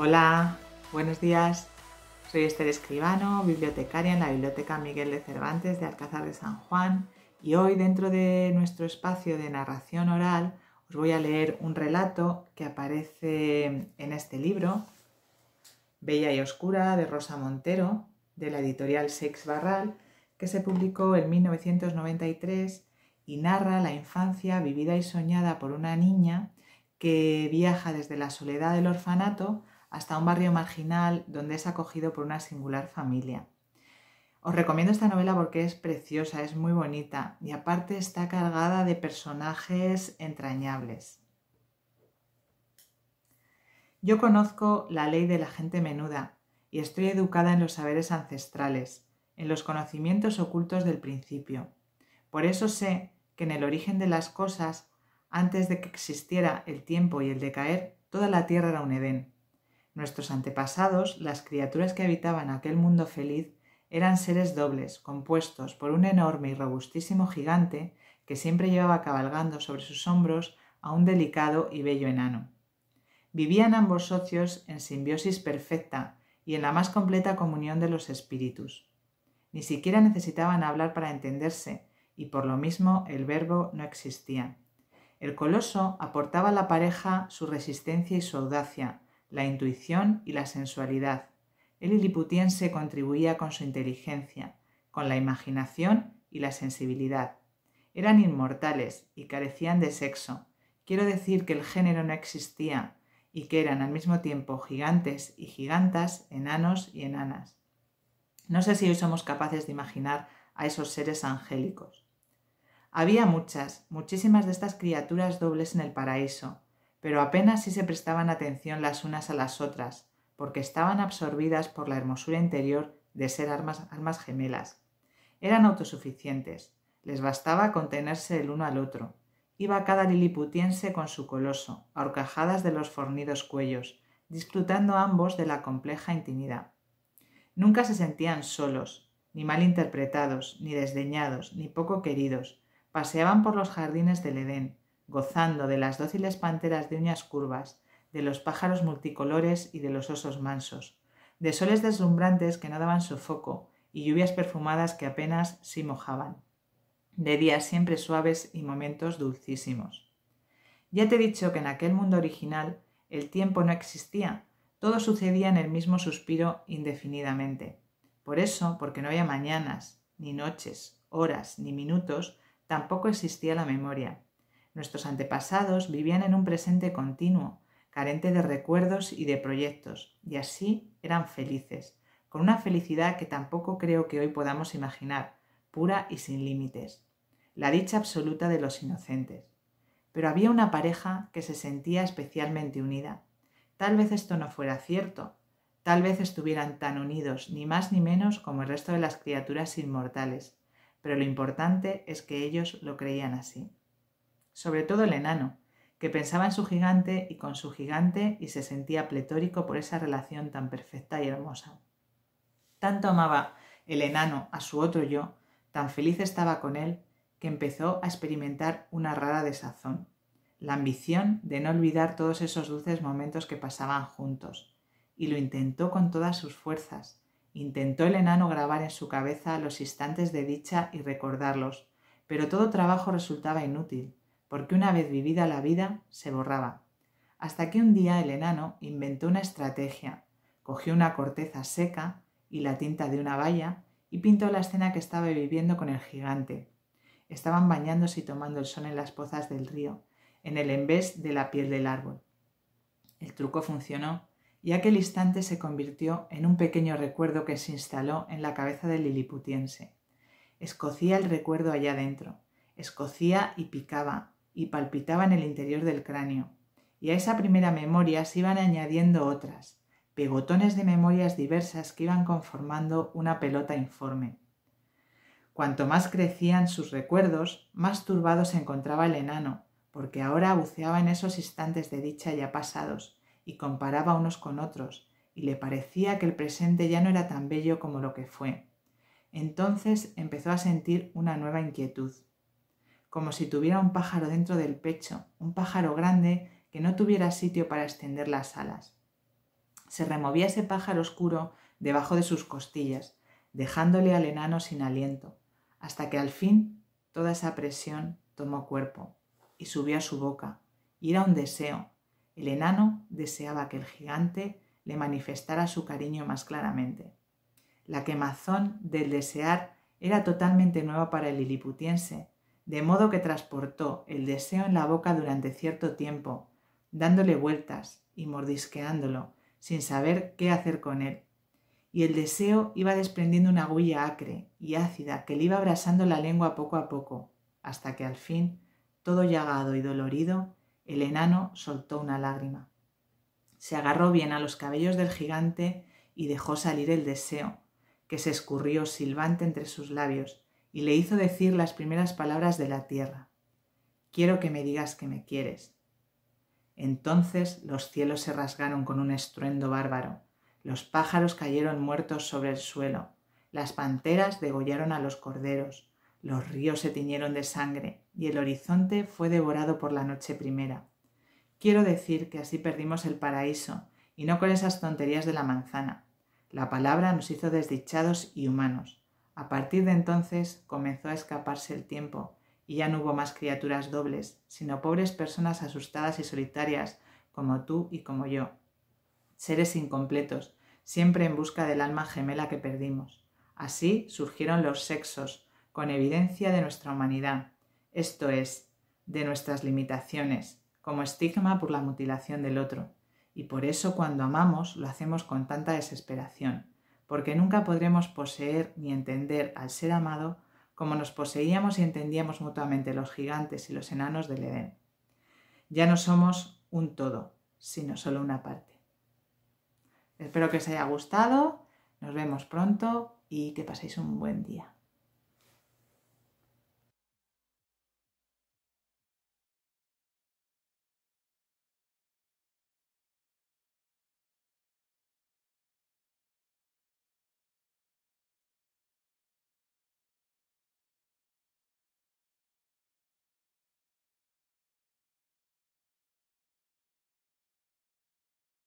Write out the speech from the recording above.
Hola, buenos días. Soy Esther Escribano, bibliotecaria en la Biblioteca Miguel de Cervantes de Alcázar de San Juan y hoy dentro de nuestro espacio de narración oral os voy a leer un relato que aparece en este libro, Bella y Oscura, de Rosa Montero, de la editorial Sex Barral, que se publicó en 1993 y narra la infancia vivida y soñada por una niña que viaja desde la soledad del orfanato hasta un barrio marginal donde es acogido por una singular familia. Os recomiendo esta novela porque es preciosa, es muy bonita y aparte está cargada de personajes entrañables. Yo conozco la ley de la gente menuda y estoy educada en los saberes ancestrales, en los conocimientos ocultos del principio. Por eso sé que en el origen de las cosas, antes de que existiera el tiempo y el decaer, toda la tierra era un Edén, Nuestros antepasados, las criaturas que habitaban aquel mundo feliz, eran seres dobles, compuestos por un enorme y robustísimo gigante que siempre llevaba cabalgando sobre sus hombros a un delicado y bello enano. Vivían ambos socios en simbiosis perfecta y en la más completa comunión de los espíritus. Ni siquiera necesitaban hablar para entenderse, y por lo mismo el verbo no existía. El coloso aportaba a la pareja su resistencia y su audacia, la intuición y la sensualidad. El hiliputiense contribuía con su inteligencia, con la imaginación y la sensibilidad. Eran inmortales y carecían de sexo. Quiero decir que el género no existía y que eran al mismo tiempo gigantes y gigantas, enanos y enanas. No sé si hoy somos capaces de imaginar a esos seres angélicos. Había muchas, muchísimas de estas criaturas dobles en el paraíso, pero apenas si se prestaban atención las unas a las otras, porque estaban absorbidas por la hermosura interior de ser armas, gemelas. Eran autosuficientes, les bastaba contenerse el uno al otro. Iba cada liliputiense con su coloso, a de los fornidos cuellos, disfrutando ambos de la compleja intimidad. Nunca se sentían solos, ni mal interpretados, ni desdeñados, ni poco queridos. Paseaban por los jardines del Edén, gozando de las dóciles panteras de uñas curvas, de los pájaros multicolores y de los osos mansos, de soles deslumbrantes que no daban sofoco y lluvias perfumadas que apenas sí mojaban, de días siempre suaves y momentos dulcísimos. Ya te he dicho que en aquel mundo original el tiempo no existía, todo sucedía en el mismo suspiro indefinidamente. Por eso, porque no había mañanas, ni noches, horas, ni minutos, tampoco existía la memoria. Nuestros antepasados vivían en un presente continuo, carente de recuerdos y de proyectos, y así eran felices, con una felicidad que tampoco creo que hoy podamos imaginar, pura y sin límites, la dicha absoluta de los inocentes. Pero había una pareja que se sentía especialmente unida. Tal vez esto no fuera cierto, tal vez estuvieran tan unidos, ni más ni menos, como el resto de las criaturas inmortales, pero lo importante es que ellos lo creían así sobre todo el enano, que pensaba en su gigante y con su gigante y se sentía pletórico por esa relación tan perfecta y hermosa. Tanto amaba el enano a su otro yo, tan feliz estaba con él, que empezó a experimentar una rara desazón, la ambición de no olvidar todos esos dulces momentos que pasaban juntos, y lo intentó con todas sus fuerzas. Intentó el enano grabar en su cabeza los instantes de dicha y recordarlos, pero todo trabajo resultaba inútil porque una vez vivida la vida se borraba. Hasta que un día el enano inventó una estrategia, cogió una corteza seca y la tinta de una valla y pintó la escena que estaba viviendo con el gigante. Estaban bañándose y tomando el sol en las pozas del río, en el embés de la piel del árbol. El truco funcionó y aquel instante se convirtió en un pequeño recuerdo que se instaló en la cabeza del liliputiense. Escocía el recuerdo allá dentro, escocía y picaba, y palpitaba en el interior del cráneo, y a esa primera memoria se iban añadiendo otras, pegotones de memorias diversas que iban conformando una pelota informe. Cuanto más crecían sus recuerdos, más turbado se encontraba el enano, porque ahora buceaba en esos instantes de dicha ya pasados, y comparaba unos con otros, y le parecía que el presente ya no era tan bello como lo que fue. Entonces empezó a sentir una nueva inquietud como si tuviera un pájaro dentro del pecho, un pájaro grande que no tuviera sitio para extender las alas. Se removía ese pájaro oscuro debajo de sus costillas, dejándole al enano sin aliento, hasta que al fin toda esa presión tomó cuerpo y subió a su boca, y era un deseo. El enano deseaba que el gigante le manifestara su cariño más claramente. La quemazón del desear era totalmente nueva para el liliputiense, de modo que transportó el deseo en la boca durante cierto tiempo, dándole vueltas y mordisqueándolo, sin saber qué hacer con él. Y el deseo iba desprendiendo una agulla acre y ácida que le iba abrasando la lengua poco a poco, hasta que al fin, todo llagado y dolorido, el enano soltó una lágrima. Se agarró bien a los cabellos del gigante y dejó salir el deseo, que se escurrió silbante entre sus labios, y le hizo decir las primeras palabras de la tierra. Quiero que me digas que me quieres. Entonces los cielos se rasgaron con un estruendo bárbaro, los pájaros cayeron muertos sobre el suelo, las panteras degollaron a los corderos, los ríos se tiñeron de sangre y el horizonte fue devorado por la noche primera. Quiero decir que así perdimos el paraíso y no con esas tonterías de la manzana. La palabra nos hizo desdichados y humanos a partir de entonces comenzó a escaparse el tiempo, y ya no hubo más criaturas dobles, sino pobres personas asustadas y solitarias, como tú y como yo. Seres incompletos, siempre en busca del alma gemela que perdimos. Así surgieron los sexos, con evidencia de nuestra humanidad, esto es, de nuestras limitaciones, como estigma por la mutilación del otro. Y por eso cuando amamos lo hacemos con tanta desesperación, porque nunca podremos poseer ni entender al ser amado como nos poseíamos y entendíamos mutuamente los gigantes y los enanos del Edén. Ya no somos un todo, sino solo una parte. Espero que os haya gustado, nos vemos pronto y que paséis un buen día.